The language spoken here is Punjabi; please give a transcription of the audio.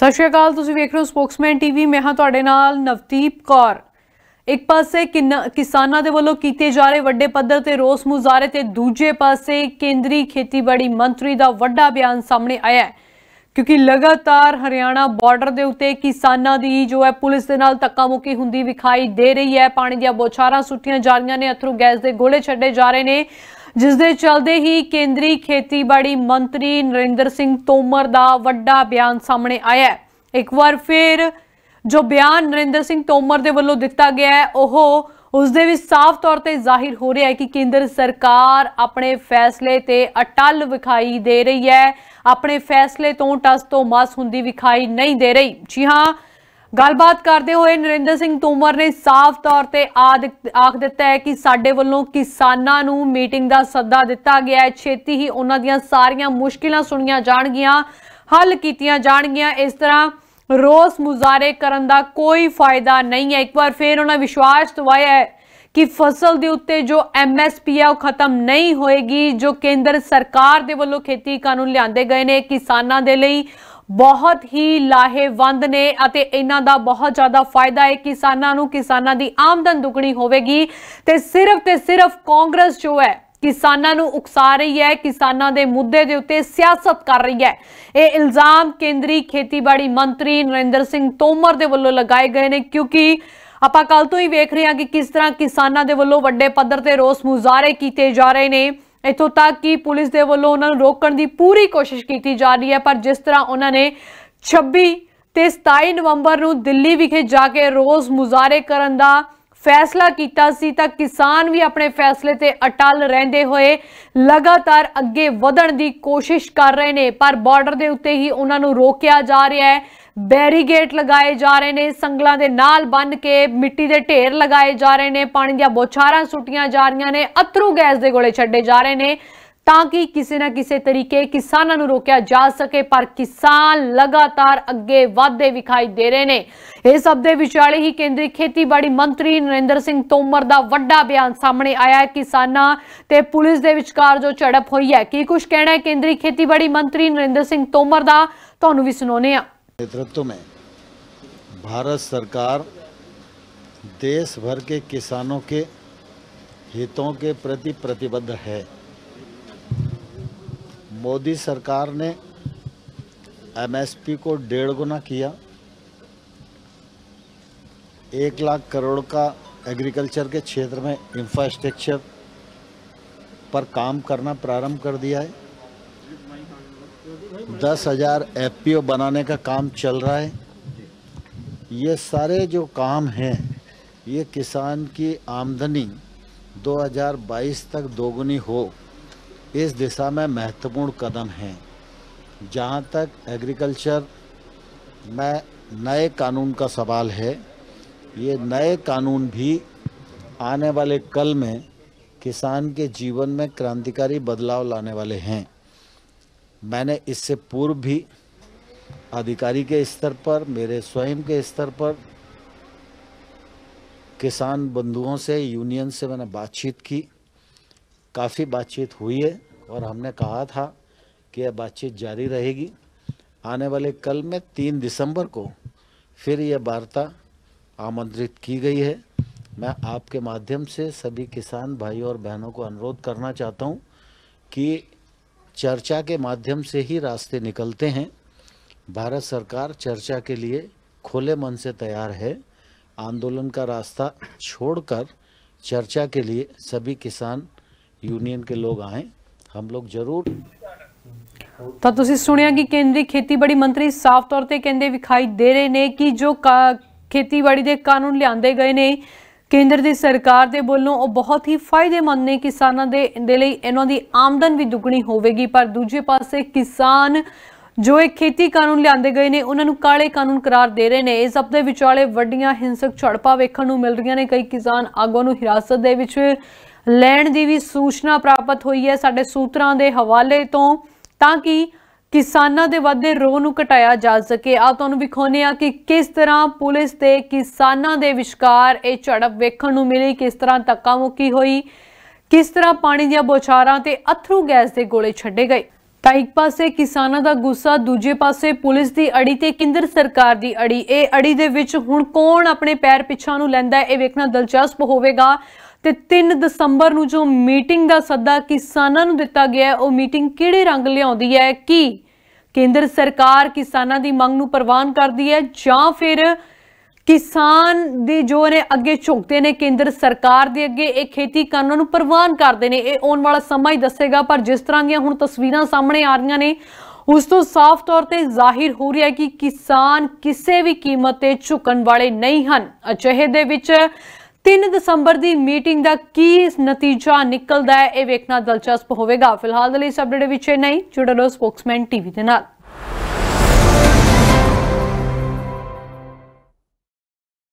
ਸਤਿ ਸ਼੍ਰੀ ਅਕਾਲ ਤੁਸੀਂ ਵੇਖ ਰਹੇ ਹੋ ਸਪੋਕਸਮੈਨ ਟੀਵੀ ਮੈਂ ਹਾਂ ਤੁਹਾਡੇ ਨਾਲ ਨਵਦੀਪ ਕੌਰ ਇੱਕ ਪਾਸੇ ਕਿਸਾਨਾਂ ਦੇ ਵੱਲੋਂ ਕੀਤੇ ਜਾ ਰਹੇ ਵੱਡੇ ਪੱਧਰ ਤੇ ਰੋਸ ਮੁਜ਼ਾਹਰੇ ਤੇ ਦੂਜੇ ਪਾਸੇ ਕੇਂਦਰੀ ਖੇਤੀਬਾੜੀ ਮੰਤਰੀ ਦਾ ਵੱਡਾ ਬਿਆਨ ਸਾਹਮਣੇ ਆਇਆ ਹੈ ਕਿਉਂਕਿ ਲਗਾਤਾਰ ਹਰਿਆਣਾ ਬਾਰਡਰ ਦੇ ਉੱਤੇ ਕਿਸਾਨਾਂ ਦੀ ਜੋ ਹੈ ਪੁਲਿਸ ਦੇ ਨਾਲ ਤੱਕਾਮੁਕੀ ਹੁੰਦੀ ਵਿਖਾਈ ਦੇ ਰਹੀ ਹੈ ਪਾਣੀ ਦੀਆਂ ਬੋਛਾਰਾਂ ਸੁੱਟੀਆਂ ਜਾ ਰਹੀਆਂ ਨੇ ਅਥਰੂ ਗੈਸ ਦੇ ਗੋਲੇ ਛੱਡੇ ਜਾ ਰਹੇ ਨੇ ਜਿਸ ਦੇ ਚਲਦੇ ਹੀ ਕੇਂਦਰੀ ਖੇਤੀਬਾੜੀ ਮੰਤਰੀ ਨਰਿੰਦਰ ਸਿੰਘ ਤੋਮਰ ਦਾ ਵੱਡਾ ਬਿਆਨ ਸਾਹਮਣੇ ਆਇਆ ਹੈ ਇੱਕ ਵਾਰ ਫਿਰ ਜੋ ਬਿਆਨ ਨਰਿੰਦਰ ਸਿੰਘ ਤੋਮਰ ਦੇ ਵੱਲੋਂ ਦਿੱਤਾ ਗਿਆ ਹੈ ਉਹ ਉਸ ਦੇ ਵਿੱਚ ਸਾਫ਼ ਤੌਰ ਤੇ ਜ਼ਾਹਿਰ ਹੋ ਰਿਹਾ ਹੈ ਕਿ ਕੇਂਦਰ ਸਰਕਾਰ ਆਪਣੇ ਫੈਸਲੇ ਤੇ ਅਟਲ ਵਿਖਾਈ ਦੇ ਰਹੀ ਹੈ ਆਪਣੇ ਫੈਸਲੇ ਤੋਂ ਟਸ ਤੋਂ ਮਸ ਹੁੰਦੀ ਵਿਖਾਈ ਨਹੀਂ ਦੇ ਰਹੀ ਜੀ ਹਾਂ ਗੱਲਬਾਤ ਕਰਦੇ ਹੋਏ ਨਰਿੰਦਰ ਸਿੰਘ ਤੋਮਰ ਨੇ ਸਾਫ਼ ਤੌਰ ਤੇ ਆਖ ਦਿੱਤਾ ਹੈ ਕਿ ਸਾਡੇ ਵੱਲੋਂ ਕਿਸਾਨਾਂ ਨੂੰ ਮੀਟਿੰਗ ਦਾ ਸੱਦਾ ਦਿੱਤਾ ਗਿਆ ਹੈ ਛੇਤੀ ਹੀ ਉਹਨਾਂ ਦੀਆਂ ਸਾਰੀਆਂ ਮੁਸ਼ਕਿਲਾਂ ਸੁਣੀਆਂ ਜਾਣਗੀਆਂ ਹੱਲ ਕੀਤੀਆਂ ਜਾਣਗੀਆਂ ਇਸ ਤਰ੍ਹਾਂ ਰੋਸ ਮੁਜ਼ਾਰੇ ਕਰਨ ਦਾ ਕੋਈ ਫਾਇਦਾ ਨਹੀਂ ਹੈ ਇੱਕ ਵਾਰ ਫੇਰ ਉਹਨਾਂ ਵਿਸ਼ਵਾਸ ਦਵਾਇਆ ਹੈ ਕਿ ਫਸਲ ਦੇ ਉੱਤੇ ਜੋ ਐਮਐਸਪੀ ਹੈ ਉਹ ਖਤਮ ਨਹੀਂ ਹੋਏਗੀ ਜੋ ਕੇਂਦਰ ਸਰਕਾਰ ਦੇ ਵੱਲੋਂ ਖੇਤੀ ਕਾਨੂੰਨ ਲਿਆਂਦੇ ਗਏ ਨੇ ਕਿਸਾਨਾਂ ਦੇ ਲਈ ਬਹੁਤ ਹੀ ਲਾਹੇਵੰਦ ਨੇ ਅਤੇ ਇਹਨਾਂ ਦਾ ਬਹੁਤ ਜ਼ਿਆਦਾ ਫਾਇਦਾ ਹੈ ਕਿਸਾਨਾਂ ਨੂੰ ਕਿਸਾਨਾਂ ਦੀ ਆਮਦਨ ਦੁੱਗਣੀ ਹੋਵੇਗੀ ਤੇ ਸਿਰਫ ਤੇ ਸਿਰਫ ਕਾਂਗਰਸ ਜੋ ਹੈ ਕਿਸਾਨਾਂ ਨੂੰ ਉਕਸਾ ਰਹੀ ਹੈ ਕਿਸਾਨਾਂ ਦੇ ਮੁੱਦੇ ਦੇ ਉੱਤੇ ਸਿਆਸਤ ਕਰ ਰਹੀ ਹੈ ਇਹ ਇਲਜ਼ਾਮ ਕੇਂਦਰੀ ਖੇਤੀਬਾੜੀ ਮੰਤਰੀ ਨਰਿੰਦਰ ਸਿੰਘ ਤੋਮਰ ਦੇ ਵੱਲੋਂ ਲਗਾਏ ਗਏ ਨੇ ਕਿਉਂਕਿ ਆਪਾਂ ਕੱਲ ਤੋਂ ਹੀ ਵੇਖ ਰਹੇ ਹਾਂ ਕਿ ਕਿਸ ਤਰ੍ਹਾਂ ਕਿਸਾਨਾਂ ਦੇ ਵੱਲੋਂ ਵੱਡੇ ਪੱਧਰ ਤੇ ਰੋਸ ਮੁਜ਼ਾਰੇ ਕੀਤੇ ਜਾ ਰਹੇ ਨੇ ਇਥੋਂ ਤੱਕ ਕਿ ਪੁਲਿਸ ਦੇ ਵੱਲੋਂ ਉਹਨਾਂ ਨੂੰ ਰੋਕਣ ਦੀ ਪੂਰੀ ਕੋਸ਼ਿਸ਼ ਕੀਤੀ ਜਾ ਰਹੀ ਹੈ ਪਰ ਜਿਸ ਤਰ੍ਹਾਂ ਉਹਨਾਂ ਨੇ 26 ਤੇ 27 ਨਵੰਬਰ ਨੂੰ ਦਿੱਲੀ ਵਿਖੇ ਜਾ ਕੇ ਰੋਜ਼ ਮੁਜ਼ਾਰੇ ਕਰਨ ਦਾ ਫੈਸਲਾ ਕੀਤਾ ਸੀ ਤਾਂ ਕਿਸਾਨ ਵੀ ਆਪਣੇ ਫੈਸਲੇ ਤੇ ਅਟਲ ਰਹਿੰਦੇ ਹੋਏ ਲਗਾਤਾਰ ਅੱਗੇ ਵਧਣ ਦੀ ਕੋਸ਼ਿਸ਼ ਕਰ ਰਹੇ ਨੇ ਪਰ ਬਾਰਡਰ ਦੇ ਉੱਤੇ ਹੀ ਉਹਨਾਂ ਨੂੰ ਰੋਕਿਆ ਜਾ ਰਿਹਾ ਹੈ ਬੈਰੀਗੇਟ ਲਗਾਏ ਜਾ ਰਹੇ ਨੇ ਸੰਗਲਾਂ ਦੇ ਨਾਲ ਬੰਨ ਕੇ ਮਿੱਟੀ ਦੇ ਢੇਰ ਲਗਾਏ ਜਾ ਰਹੇ ਨੇ ਪਾਣੀ ਦੀਆਂ ਬੋਛਾਰਾਂ ਸੁੱਟੀਆਂ ਜਾ ਰਹੀਆਂ ਨੇ ਅਥਰੂ ਗੈਸ ਦੇ ਗੋਲੇ ਛੱਡੇ ਜਾ ਰਹੇ ਨੇ ਤਾਂ ਕਿ ਕਿਸੇ ਨਾ ਕਿਸੇ ਤਰੀਕੇ ਕਿਸਾਨਾਂ ਨੂੰ ਰੋਕਿਆ ਜਾ ਸਕੇ ਪਰ ਕਿਸਾਨ ਲਗਾਤਾਰ ਅੱਗੇ ਵਧਦੇ ਵਿਖਾਈ ਦੇ ਰਹੇ ਨੇ ਇਹ ਸਭ ਦੇ ਵਿਚਾਲੇ ਹੀ ਕੇਂਦਰੀ ਖੇਤੀਬਾੜੀ ਮੰਤਰੀ ਨਰਿੰਦਰ ਸਿੰਘ ਤੋਮਰ ਦਾ ਵੱਡਾ ਬਿਆਨ ਸਾਹਮਣੇ ਆਇਆ ਹੈ ਕਿਸਾਨਾਂ ਤੇ ਪੁਲਿਸ ਦੇ ਵਿਚਕਾਰ ਜੋ ਝੜਪ ਹੋਈ ਹੈ ਕੀ ਕੁਝ ਕਹਿਣਾ ਹੈ ਕੇਂਦਰੀ ਖੇਤੀਬਾੜੀ ਮੰਤਰੀ ਨਰਿੰਦਰ ਸਿੰਘ ਤੋਮਰ ਦਾ ਤੁਹਾਨੂੰ ਵੀ ਸੁਣਾਉਨੇ ਆ नेतृत्व में भारत सरकार देश भर के किसानों के हितों के प्रति प्रतिबद्ध है मोदी सरकार ने एमएसपी को डेढ़ गुना किया एक लाख करोड़ का एग्रीकल्चर के क्षेत्र में इंफ्रास्ट्रक्चर पर काम करना प्रारंभ कर दिया है दस हज़ार एफ बनाने का काम चल रहा है ये सारे जो काम हैं ये किसान की आमदनी 2022 तक दोगुनी हो इस दिशा में महत्वपूर्ण कदम हैं जहाँ तक एग्रीकल्चर में नए कानून का सवाल है ये नए कानून भी आने वाले कल में किसान के जीवन में क्रांतिकारी बदलाव लाने वाले हैं मैंने इससे पूर्व भी अधिकारी के स्तर पर मेरे स्वयं के स्तर पर किसान बंधुओं से यूनियन से मैंने बातचीत की काफ़ी बातचीत हुई है और हमने कहा था कि यह बातचीत जारी रहेगी आने वाले कल में तीन दिसंबर को फिर यह वार्ता आमंत्रित की गई है मैं आपके माध्यम से सभी किसान भाइयों और बहनों को अनुरोध करना चाहता हूं कि चर्चा के माध्यम से ही रास्ते निकलते हैं भारत सरकार चर्चा के लिए खुले मन से तैयार है आंदोलन का रास्ता छोड़कर चर्चा के लिए सभी किसान यूनियन के लोग आए हम लोग जरूर तो ਤਾਂ ਤੁਸੀਂ ਸੁਣਿਆ ਕਿ ਕੇਂਦਰੀ ਖੇਤੀਬਾੜੀ ਮੰਤਰੀ ਸਾਫ਼ ਤੌਰ ਤੇ ਕਹਿੰਦੇ ਵਿਖਾਈ ਦੇ ਰਹੇ ਨੇ ਕਿ ਜੋ ਖੇਤੀਬਾੜੀ के कानून लिया गए हैं ਕੇਂਦਰ ਦੀ ਸਰਕਾਰ ਦੇ ਵੱਲੋਂ ਉਹ ਬਹੁਤ ਹੀ ਫਾਇਦੇਮੰਦ ਨੇ ਕਿਸਾਨਾਂ ਦੇ ਦੇ ਲਈ ਇਹਨਾਂ ਦੀ ਆਮਦਨ ਵੀ ਦੁੱਗਣੀ ਹੋਵੇਗੀ ਪਰ ਦੂਜੇ ਪਾਸੇ ਕਿਸਾਨ ਜੋ ਇਹ ਖੇਤੀ ਕਾਨੂੰਨ ਲਿਆਂਦੇ ਗਏ ਨੇ ਉਹਨਾਂ ਨੂੰ ਕਾਲੇ ਕਾਨੂੰਨ ਕਰਾਰ ਦੇ ਰਹੇ ਨੇ ਇਸ ਸਭ ਦੇ ਵਿਚਾਲੇ ਵੱਡੀਆਂ ਹਿੰਸਕ ਝੜਪਾਂ ਵੇਖਣ ਨੂੰ ਮਿਲ ਰਹੀਆਂ ਨੇ ਕਈ ਕਿਸਾਨ ਆਗੂਆਂ ਨੂੰ ਹਿਰਾਸਤ ਦੇ ਵਿੱਚ ਲੈਣ ਦੀ ਵੀ ਸੂਚਨਾ ਪ੍ਰਾਪਤ ਹੋਈ ਹੈ ਸਾਡੇ ਸੂਤਰਾਂ ਦੇ ਹਵਾਲੇ ਤੋਂ ਤਾਂ ਕਿ ਕਿਸਾਨਾਂ ਦੇ ਵਾਧੇ ਰੋਹ ਨੂੰ ਘਟਾਇਆ ਜਾ ਸਕੇ ਆ ਤੁਹਾਨੂੰ ਵਿਖਾਉਨੇ ਆ ਕਿ ਕਿਸ ਤਰ੍ਹਾਂ ਪੁਲਿਸ ਤੇ ਕਿਸਾਨਾਂ ਦੇ ਵਿਚਕਾਰ ਇਹ ਝੜਪ ਵੇਖਣ ਨੂੰ ਮਿਲੀ ਕਿਸ ਤਰ੍ਹਾਂ ਤੱਕਾ ਮੁੱਕੀ ਹੋਈ ਕਿਸ ਤਰ੍ਹਾਂ ਪਾਣੀ ਦੀਆਂ ਬੋਚਾਰਾਂ ਤੇ ਅਥਰੂ ਗੈਸ ਦੇ ਗੋਲੇ ਛੱਡੇ ਗਏ ਤਾਂ ਇੱਕ ਪਾਸੇ ਕਿਸਾਨਾਂ ਦਾ ਗੁੱਸਾ ਦੂਜੇ ਪਾਸੇ ਪੁਲਿਸ ਦੀ ਅੜੀ ਤੇ ਕੇਂਦਰ ਸਰਕਾਰ ਦੀ ਅੜੀ ਇਹ ਅੜੀ ਦੇ ਵਿੱਚ ਹੁਣ ਕੌਣ ਆਪਣੇ ਪੈਰ ਪਿੱਛਾ ਨੂੰ ਲੈਂਦਾ ਇਹ ਵੇਖਣਾ ਦਿਲਚਸਪ ਹੋਵੇਗਾ ਤੇ 3 ਦਸੰਬਰ ਨੂੰ ਜੋ ਮੀਟਿੰਗ ਦਾ ਸੱਦਾ ਕਿਸਾਨਾਂ ਨੂੰ ਦਿੱਤਾ ਗਿਆ ਉਹ ਮੀਟਿੰਗ ਕਿਹੜੇ ਰੰਗ ਲਿਆਉਂਦੀ ਹੈ ਕਿ ਕੇਂਦਰ ਸਰਕਾਰ ਕਿਸਾਨਾਂ ਦੀ ਮੰਗ ਨੂੰ ਪ੍ਰਵਾਨ ਕਰਦੀ ਹੈ ਜਾਂ ਫਿਰ ਕਿਸਾਨ ਦੇ ਜੋ ਨੇ ਅੱਗੇ ਝੁਕਦੇ ਨੇ ਕੇਂਦਰ ਸਰਕਾਰ ਦੇ ਅੱਗੇ ਇਹ ਖੇਤੀ ਕਾਨੂੰਨ ਨੂੰ ਪ੍ਰਵਾਨ ਕਰਦੇ ਨੇ ਇਹ ਆਉਣ ਵਾਲਾ ਸਮਾਂ ਹੀ ਦੱਸੇਗਾ ਪਰ ਜਿਸ ਤਰ੍ਹਾਂ ਦੀਆਂ ਹੁਣ ਤਸਵੀਰਾਂ ਸਾਹਮਣੇ ਆ ਰਹੀਆਂ ਨੇ ਉਸ ਤੋਂ ਸਾਫ਼ ਤੌਰ ਤੇ ਜ਼ਾਹਿਰ ਹੋ ਰਿਹਾ ਹੈ ਕਿ ਕਿਸਾਨ ਕਿਸੇ ਵੀ ਕੀਮਤ ਤੇ ਝੁਕਣ ਵਾਲੇ ਨਹੀਂ ਹਨ ਅਜਿਹੇ ਦੇ ਵਿੱਚ 3 ਦਸੰਬਰ ਦੀ ਮੀਟਿੰਗ ਦਾ ਕੀ ਨਤੀਜਾ ਨਿਕਲਦਾ ਹੈ ਇਹ ਵੇਖਣਾ ਦਿਲਚਸਪ ਹੋਵੇਗਾ ਫਿਲਹਾਲ ਦੇ ਲਈ ਇਸ ਅਪਡੇਟ ਵਿੱਚ ਨਹੀਂ ਜੁੜੇ ਰਹੋ ਸਪੋਕਸਮੈਨ ਟੀਵੀ ਦੇ ਨਾਲ